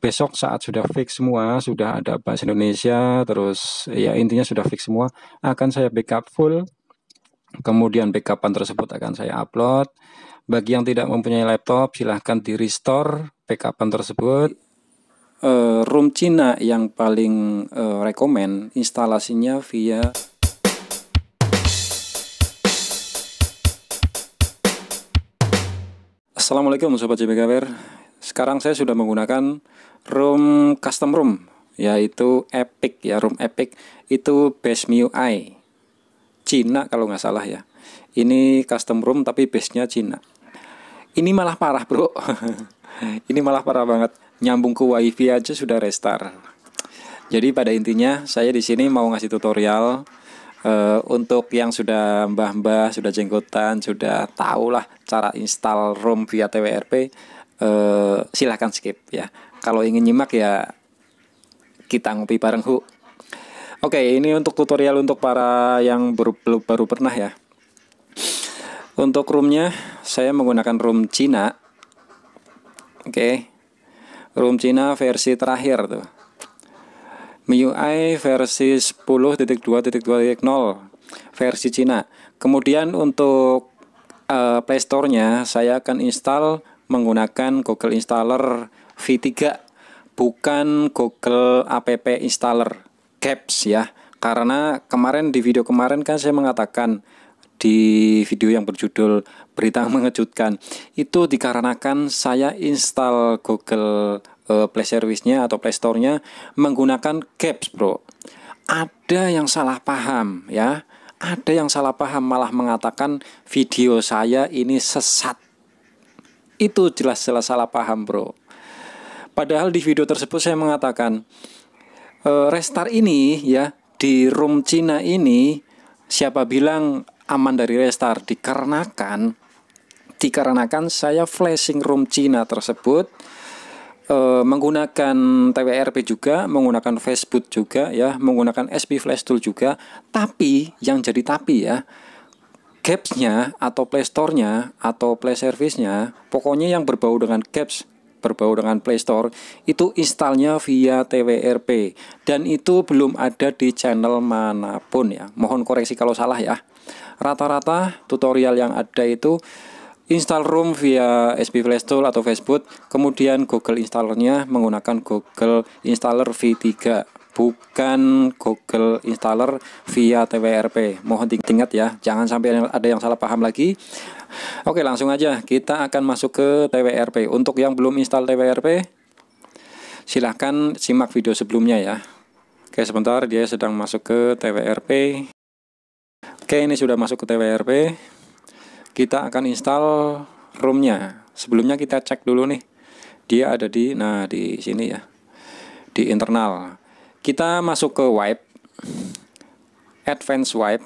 besok saat sudah fix semua, sudah ada bahasa Indonesia, terus ya intinya sudah fix semua, akan saya backup full. Kemudian backupan tersebut akan saya upload. Bagi yang tidak mempunyai laptop, silahkan di restore backupan tersebut. Uh, room Cina yang paling uh, rekomend instalasinya via Assalamualaikum Sobat JBKWR Sekarang saya sudah menggunakan room custom room yaitu Epic ya room Epic itu base MIUI Cina kalau nggak salah ya ini custom room tapi base nya Cina ini malah parah bro ini malah parah banget nyambung ke wifi aja sudah restart jadi pada intinya saya di sini mau ngasih tutorial Uh, untuk yang sudah mbah-mbah, sudah jenggotan, sudah tahulah cara install ROM via TWRP, uh, eh, silahkan skip ya. Kalau ingin nyimak ya kita ngopi bareng hu. Oke, ini untuk tutorial untuk para yang baru, baru pernah ya. Untuk roomnya, saya menggunakan room Cina. Oke, room Cina versi terakhir tuh. MIUI versi 10.2.2.0 versi Cina. Kemudian untuk uh, Play Store-nya saya akan install menggunakan Google Installer V3 bukan Google App Installer Caps ya. Karena kemarin di video kemarin kan saya mengatakan di video yang berjudul berita mengejutkan itu dikarenakan saya install Google uh, Play Service-nya atau Play Store-nya menggunakan Caps Bro. Ada yang salah paham ya. Ada yang salah paham malah mengatakan video saya ini sesat. Itu jelas-jelas salah paham, Bro. Padahal di video tersebut saya mengatakan e, eh, restart ini ya di room Cina ini siapa bilang aman dari restart dikarenakan dikarenakan saya flashing room Cina tersebut e, menggunakan TWRP juga, menggunakan Facebook juga ya, menggunakan SP Flash Tool juga, tapi yang jadi tapi ya gaps atau Play Store-nya atau Play Service-nya, pokoknya yang berbau dengan Gaps berbau dengan Play Store itu installnya via TWRP dan itu belum ada di channel manapun ya mohon koreksi kalau salah ya rata-rata tutorial yang ada itu install room via SP Flash Tool atau Facebook kemudian Google installernya menggunakan Google Installer V3 bukan Google installer via TWRP. Mohon diingat ya, jangan sampai ada yang salah paham lagi. Oke, langsung aja kita akan masuk ke TWRP. Untuk yang belum install TWRP, silahkan simak video sebelumnya ya. Oke, sebentar dia sedang masuk ke TWRP. Oke, ini sudah masuk ke TWRP. Kita akan install roomnya. Sebelumnya kita cek dulu nih. Dia ada di nah di sini ya. Di internal. Kita masuk ke wipe, advanced wipe,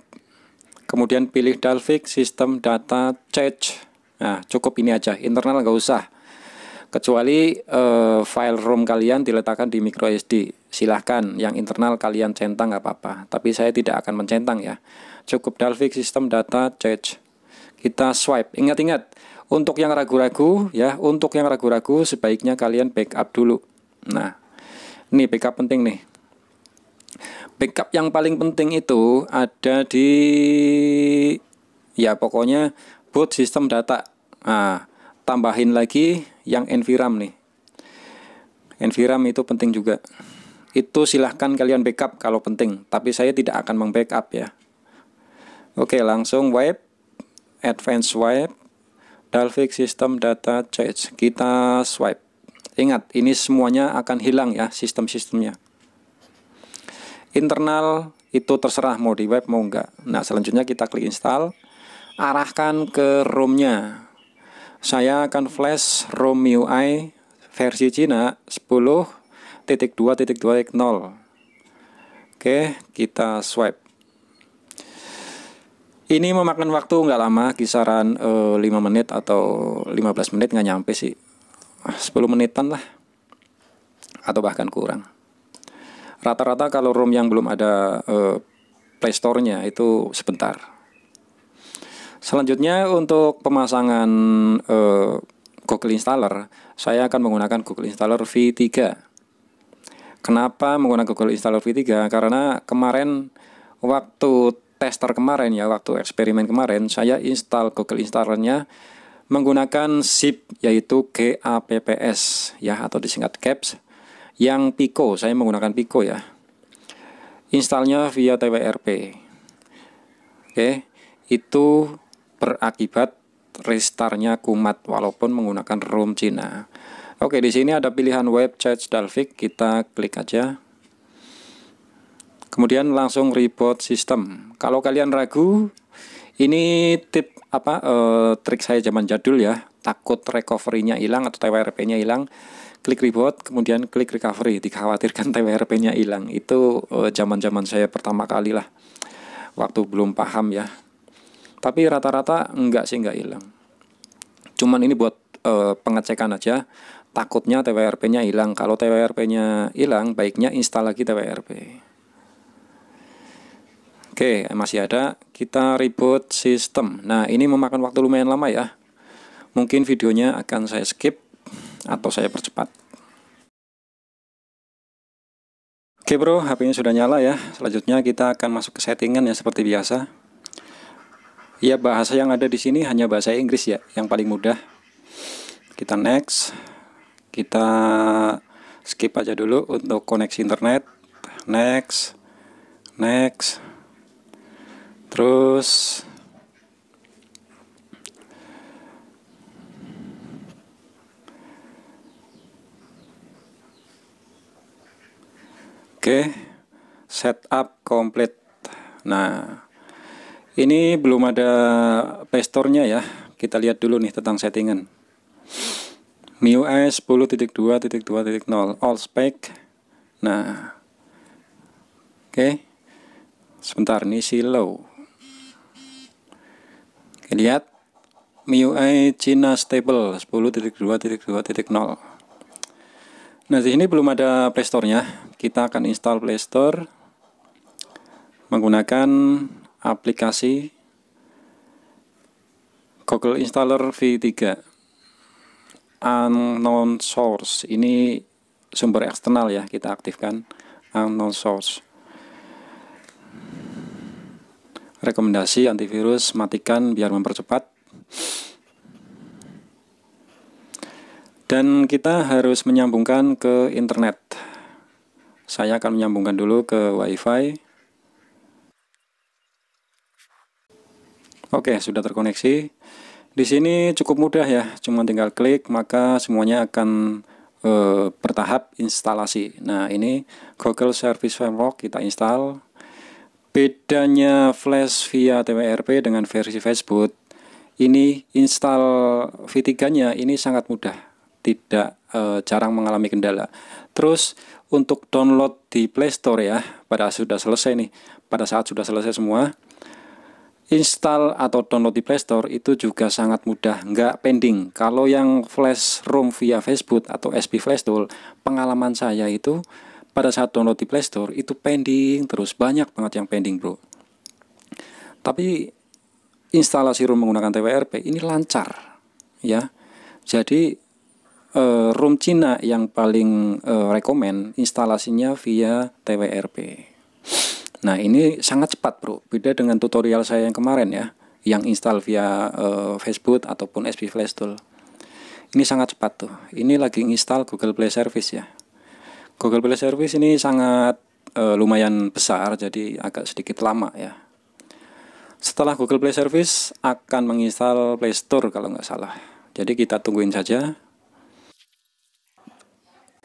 kemudian pilih Dalvik System Data Change. Nah, cukup ini aja, internal nggak usah. Kecuali eh, file ROM kalian diletakkan di micro SD, silahkan. Yang internal kalian centang nggak apa-apa, tapi saya tidak akan mencentang ya. Cukup Dalvik System Data Change. Kita swipe. Ingat-ingat, untuk yang ragu-ragu ya, untuk yang ragu-ragu sebaiknya kalian backup dulu. Nah, ini backup penting nih backup yang paling penting itu ada di ya pokoknya boot sistem data. Nah, tambahin lagi yang nvram nih. nvram itu penting juga. Itu silahkan kalian backup kalau penting, tapi saya tidak akan membackup ya. Oke, langsung wipe advance wipe, Dalvik sistem data change kita swipe ingat ini semuanya akan hilang ya sistem-sistemnya internal itu terserah mau di web mau enggak. Nah, selanjutnya kita klik install. Arahkan ke ROM-nya. Saya akan flash ROM UI versi Cina 10.2.2.0. Oke, kita swipe. Ini memakan waktu nggak lama, kisaran eh, 5 menit atau 15 menit nggak nyampe sih. 10 menitan lah. Atau bahkan kurang. Rata-rata kalau ROM yang belum ada eh, Play Store-nya itu sebentar. Selanjutnya untuk pemasangan eh, Google Installer, saya akan menggunakan Google Installer V3. Kenapa menggunakan Google Installer V3? Karena kemarin waktu tester kemarin ya, waktu eksperimen kemarin, saya install Google Installer-nya menggunakan zip yaitu GAPPS ya atau disingkat CAPS yang Pico, saya menggunakan Pico ya. Installnya via twrp. Oke, itu berakibat restartnya kumat walaupun menggunakan ROM Cina. Oke, di sini ada pilihan web charge Dalvik, kita klik aja. Kemudian langsung reboot sistem. Kalau kalian ragu, ini tip apa e, trik saya zaman jadul ya, takut recovery-nya hilang atau TWRP-nya hilang klik reboot, kemudian klik recovery dikhawatirkan TWRP-nya hilang itu eh, zaman-zaman saya pertama kali lah waktu belum paham ya tapi rata-rata enggak sih enggak hilang cuman ini buat e, pengecekan aja takutnya TWRP-nya hilang kalau TWRP-nya hilang baiknya install lagi TWRP Oke masih ada kita reboot sistem nah ini memakan waktu lumayan lama ya mungkin videonya akan saya skip atau saya percepat. Oke bro, HP-nya sudah nyala ya. Selanjutnya kita akan masuk ke settingan ya seperti biasa. Ya bahasa yang ada di sini hanya bahasa Inggris ya, yang paling mudah. Kita next, kita skip aja dulu untuk koneksi internet. Next, next, terus Oke, setup komplit. Nah, ini belum ada pestornya ya. Kita lihat dulu nih tentang settingan. MIUI 10.2.2.0 all spec. Nah. Oke. Okay. Sebentar nih si low. Oke, lihat MIUI China stable 10.2.2.0. Nah, di sini belum ada Play Store-nya. Kita akan install Play Store menggunakan aplikasi Google Installer V3 unknown source ini sumber eksternal ya kita aktifkan unknown source rekomendasi antivirus matikan biar mempercepat dan kita harus menyambungkan ke internet. Saya akan menyambungkan dulu ke WiFi. Oke, sudah terkoneksi. Di sini cukup mudah ya, cuma tinggal klik maka semuanya akan e, bertahap instalasi. Nah, ini Google Service Framework kita install. Bedanya Flash via TWRP dengan versi Facebook, ini install V3-nya ini sangat mudah tidak e, jarang mengalami kendala. Terus untuk download di Play Store ya, pada sudah selesai nih, pada saat sudah selesai semua, install atau download di Play Store itu juga sangat mudah, nggak pending. Kalau yang flash room via Facebook atau SP Flash Tool, pengalaman saya itu pada saat download di Play Store itu pending terus banyak banget yang pending, Bro. Tapi instalasi room menggunakan TWRP ini lancar, ya. Jadi uh, room Cina yang paling uh, rekomen instalasinya via TWRP. Nah, ini sangat cepat, Bro. Beda dengan tutorial saya yang kemarin ya, yang install via uh, Facebook ataupun SP Flash Tool. Ini sangat cepat tuh. Ini lagi install Google Play Service ya. Google Play Service ini sangat uh, lumayan besar jadi agak sedikit lama ya. Setelah Google Play Service akan menginstal Play Store kalau nggak salah. Jadi kita tungguin saja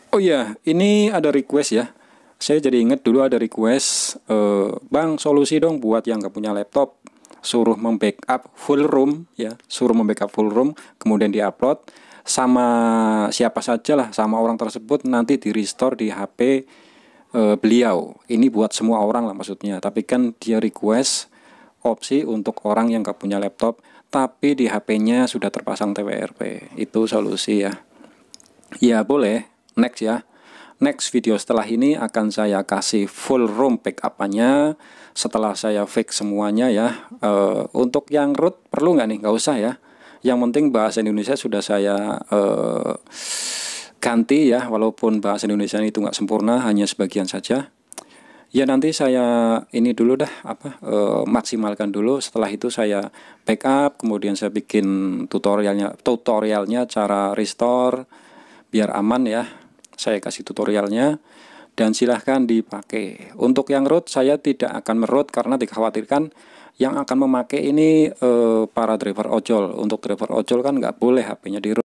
Oh iya, ini ada request ya. Saya jadi inget dulu ada request, eh, Bang solusi dong buat yang nggak punya laptop, suruh membackup full room ya, suruh membackup full room, kemudian diupload sama siapa saja lah, sama orang tersebut nanti di restore di HP eh, beliau. Ini buat semua orang lah maksudnya. Tapi kan dia request opsi untuk orang yang nggak punya laptop, tapi di HP-nya sudah terpasang TWRP. Itu solusi ya. Ya boleh, next ya next video setelah ini akan saya kasih full room backupannya setelah saya fix semuanya ya uh, untuk yang root perlu nggak nih nggak usah ya yang penting bahasa Indonesia sudah saya uh, ganti ya walaupun bahasa Indonesia itu nggak sempurna hanya sebagian saja ya nanti saya ini dulu dah apa uh, maksimalkan dulu setelah itu saya backup kemudian saya bikin tutorialnya tutorialnya cara restore biar aman ya saya kasih tutorialnya dan silahkan dipakai. Untuk yang root saya tidak akan merut karena dikhawatirkan yang akan memakai ini e, para driver ojol. Untuk driver ojol kan nggak boleh HP-nya di root.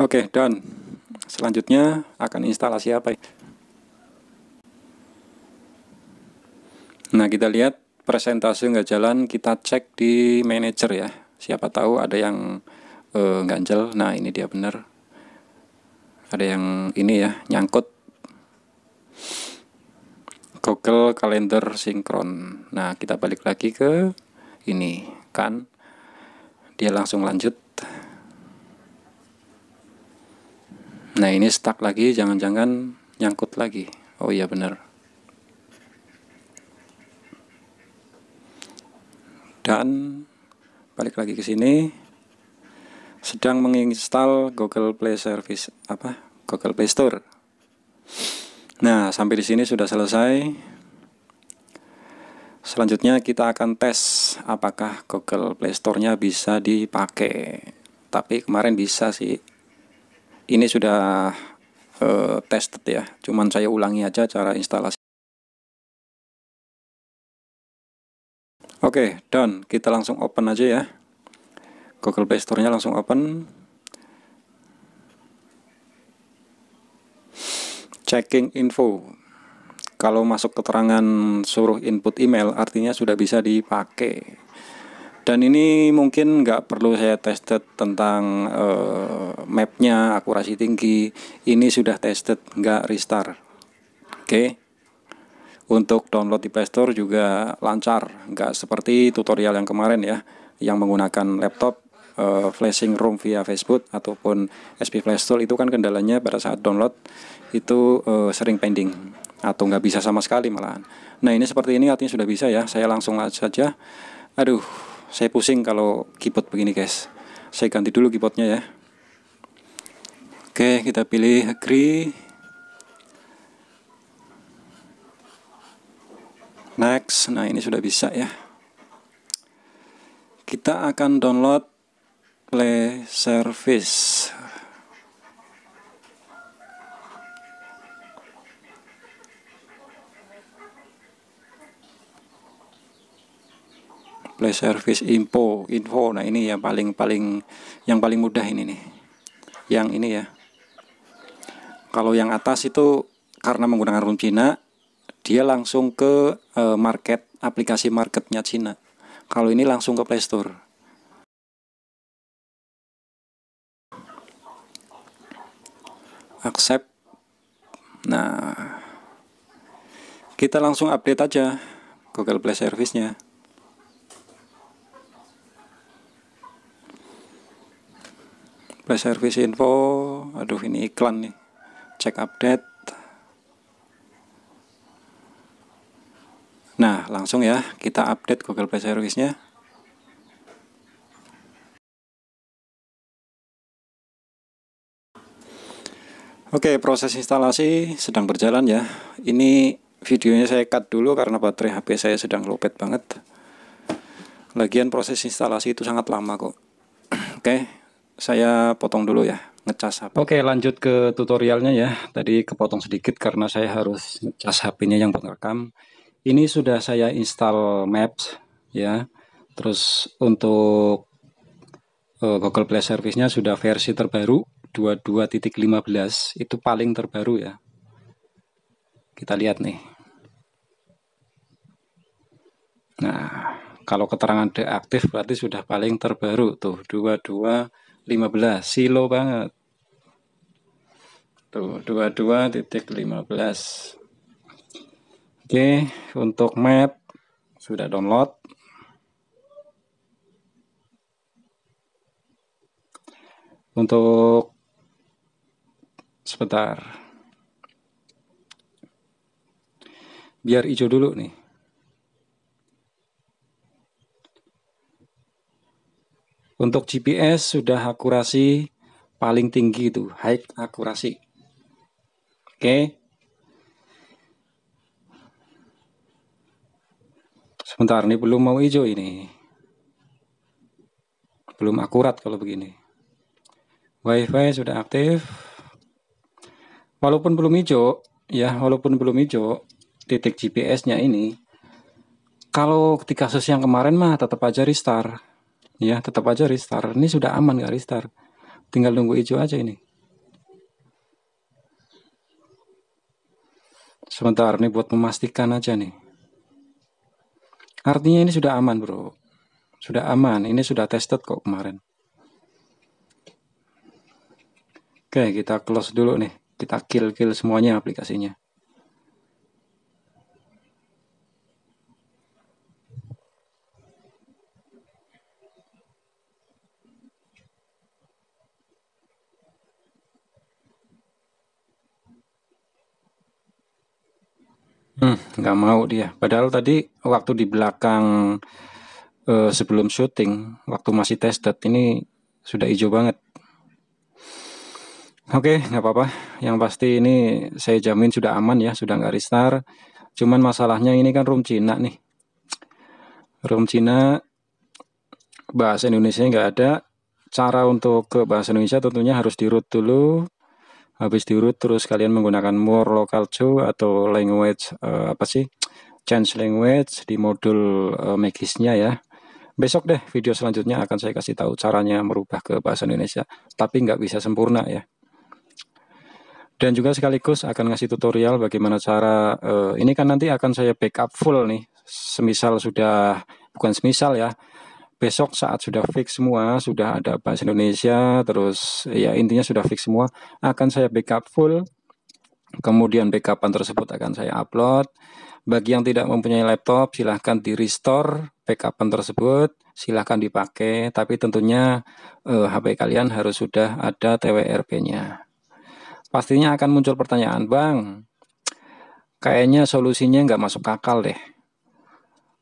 Oke, okay, dan Selanjutnya akan instalasi apa? Nah, kita lihat presentasi nggak jalan, kita cek di manager ya. Siapa tahu ada yang uh, ganjel nah ini dia benar ada yang ini ya nyangkut Google Calendar sinkron nah kita balik lagi ke ini kan dia langsung lanjut nah ini stuck lagi jangan-jangan nyangkut lagi oh iya benar dan balik lagi ke sini sedang menginstal Google Play Service apa Google Play Store. Nah, sampai di sini sudah selesai. Selanjutnya kita akan tes apakah Google Play Store-nya bisa dipakai. Tapi kemarin bisa sih. Ini sudah uh, tested ya. Cuman saya ulangi aja cara instalasi. Oke, okay, done. Kita langsung open aja ya. Google Play Store-nya langsung open checking info kalau masuk keterangan suruh input email artinya sudah bisa dipakai dan ini mungkin nggak perlu saya tested tentang uh, mapnya akurasi tinggi ini sudah tested nggak restart oke okay. untuk download di Play Store juga lancar nggak seperti tutorial yang kemarin ya yang menggunakan laptop uh, flashing room via Facebook ataupun SP Flash Tool itu kan kendalanya pada saat download itu uh, sering pending atau nggak bisa sama sekali malahan. Nah ini seperti ini artinya sudah bisa ya. Saya langsung saja. Aduh, saya pusing kalau keyboard begini guys. Saya ganti dulu keyboardnya ya. Oke, kita pilih agree. Next, nah ini sudah bisa ya. Kita akan download play service play service info info nah ini yang paling paling yang paling mudah ini nih yang ini ya kalau yang atas itu karena menggunakan room Cina dia langsung ke eh, market aplikasi marketnya Cina kalau ini langsung ke Play Store accept nah kita langsung update aja Google Play Service nya Play Service info aduh ini iklan nih cek update nah langsung ya kita update Google Play Service nya Oke, proses instalasi sedang berjalan ya. Ini videonya saya cut dulu karena baterai HP saya sedang lopet banget. Lagian proses instalasi itu sangat lama kok. Oke, saya potong dulu ya, ngecas HP. Oke, lanjut ke tutorialnya ya. Tadi kepotong sedikit karena saya harus ngecas HP-nya yang pengerekam. Ini sudah saya install Maps ya. Terus untuk eh, Google Play Service-nya sudah versi terbaru 22.15 itu paling terbaru ya. Kita lihat nih. Nah, kalau keterangan deaktif berarti sudah paling terbaru tuh 22.15 silo banget. Tuh 22.15. Oke, untuk map sudah download. Untuk Sebentar. Biar hijau dulu nih. Untuk GPS sudah akurasi paling tinggi itu, high akurasi. Oke. Sebentar, ini belum mau hijau ini. Belum akurat kalau begini. WiFi sudah aktif walaupun belum hijau, ya walaupun belum hijau, titik GPS-nya ini, kalau di kasus yang kemarin mah tetap aja restart, ya tetap aja restart. Ini sudah aman gak restart, tinggal nunggu hijau aja ini. Sebentar, ini buat memastikan aja nih. Artinya ini sudah aman bro, sudah aman. Ini sudah tested kok kemarin. Oke, kita close dulu nih kita kill kill semuanya aplikasinya. Hmm, nggak mau dia. Padahal tadi waktu di belakang eh, sebelum syuting, waktu masih tested ini sudah hijau banget. Oke, okay, nggak apa-apa. Yang pasti ini saya jamin sudah aman ya, sudah nggak restart. Cuman masalahnya ini kan room Cina nih. Room Cina bahasa Indonesia nggak ada. Cara untuk ke bahasa Indonesia tentunya harus di root dulu. Habis di root terus kalian menggunakan more local to atau language uh, apa sih? Change language di modul uh, magisnya ya. Besok deh video selanjutnya akan saya kasih tahu caranya merubah ke bahasa Indonesia. Tapi nggak bisa sempurna ya dan juga sekaligus akan ngasih tutorial bagaimana cara uh, ini kan nanti akan saya backup full nih semisal sudah bukan semisal ya besok saat sudah fix semua sudah ada bahasa Indonesia terus ya intinya sudah fix semua akan saya backup full kemudian backupan tersebut akan saya upload bagi yang tidak mempunyai laptop silahkan di restore backupan tersebut silahkan dipakai tapi tentunya eh, HP kalian harus sudah ada TWRP-nya pastinya akan muncul pertanyaan, Bang, kayaknya solusinya nggak masuk akal deh.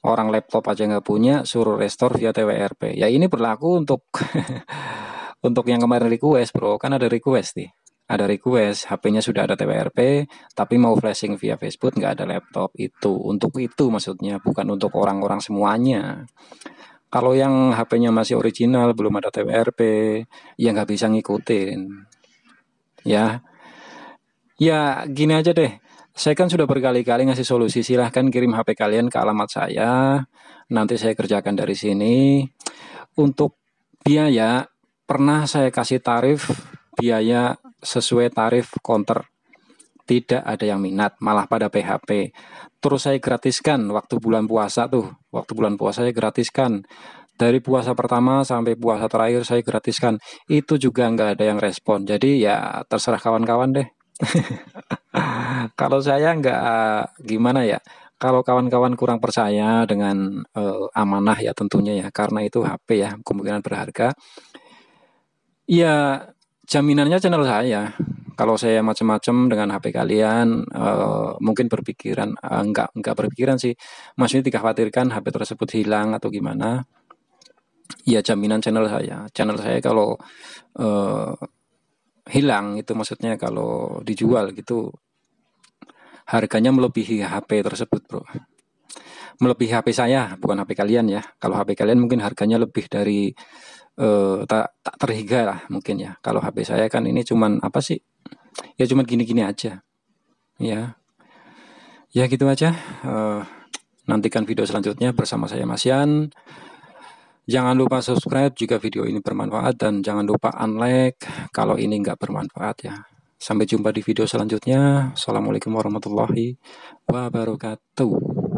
Orang laptop aja nggak punya, suruh restore via TWRP. Ya ini berlaku untuk untuk yang kemarin request, bro. Kan ada request nih. Ada request, HP-nya sudah ada TWRP, tapi mau flashing via Facebook nggak ada laptop itu. Untuk itu maksudnya, bukan untuk orang-orang semuanya. Kalau yang HP-nya masih original, belum ada TWRP, ya nggak bisa ngikutin. Ya, Ya, gini aja deh. Saya kan sudah berkali-kali ngasih solusi. Silahkan kirim HP kalian ke alamat saya. Nanti saya kerjakan dari sini. Untuk biaya, pernah saya kasih tarif biaya sesuai tarif konter. Tidak ada yang minat, malah pada PHP. Terus saya gratiskan waktu bulan puasa tuh. Waktu bulan puasa saya gratiskan dari puasa pertama sampai puasa terakhir saya gratiskan itu juga nggak ada yang respon jadi ya terserah kawan-kawan deh kalau saya nggak gimana ya, kalau kawan-kawan kurang percaya dengan uh, amanah ya tentunya ya, karena itu HP ya kemungkinan berharga. Ya jaminannya channel saya. Kalau saya macam-macam dengan HP kalian, uh, mungkin berpikiran uh, eh, enggak nggak berpikiran sih, maksudnya tidak khawatirkan HP tersebut hilang atau gimana. Ya jaminan channel saya. Channel saya kalau uh, hilang itu maksudnya kalau dijual gitu harganya melebihi HP tersebut bro melebihi HP saya bukan HP kalian ya kalau HP kalian mungkin harganya lebih dari uh, tak tak terhingga lah mungkin ya kalau HP saya kan ini cuman apa sih ya cuman gini-gini aja ya ya gitu aja uh, nantikan video selanjutnya bersama saya Mas Yan Jangan lupa subscribe jika video ini bermanfaat dan jangan lupa unlike kalau ini nggak bermanfaat ya. Sampai jumpa di video selanjutnya. Assalamualaikum warahmatullahi wabarakatuh.